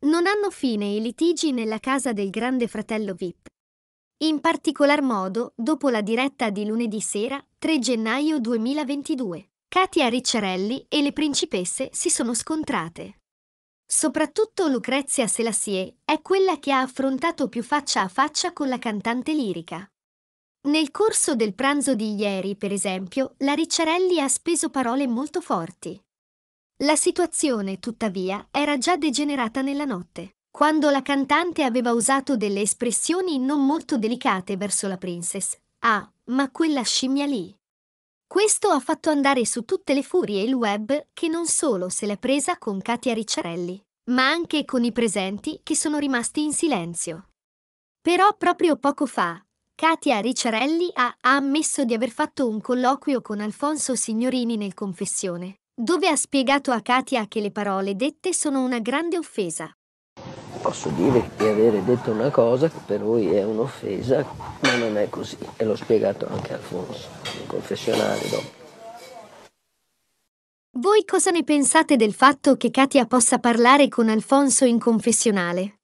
Non hanno fine i litigi nella casa del grande fratello VIP. In particolar modo, dopo la diretta di lunedì sera, 3 gennaio 2022, Katia Ricciarelli e le principesse si sono scontrate. Soprattutto Lucrezia Selassie è quella che ha affrontato più faccia a faccia con la cantante lirica. Nel corso del pranzo di ieri, per esempio, la Ricciarelli ha speso parole molto forti. La situazione, tuttavia, era già degenerata nella notte, quando la cantante aveva usato delle espressioni non molto delicate verso la princess. Ah, ma quella scimmia lì. Questo ha fatto andare su tutte le furie il web che non solo se l'è presa con Katia Ricciarelli, ma anche con i presenti che sono rimasti in silenzio. Però proprio poco fa, Katia Ricciarelli ha, ha ammesso di aver fatto un colloquio con Alfonso Signorini nel Confessione, dove ha spiegato a Katia che le parole dette sono una grande offesa. Posso dire che avere detto una cosa che per lui è un'offesa, ma non è così. E l'ho spiegato anche a Alfonso, nel confessionale dopo. Voi cosa ne pensate del fatto che Katia possa parlare con Alfonso in confessionale?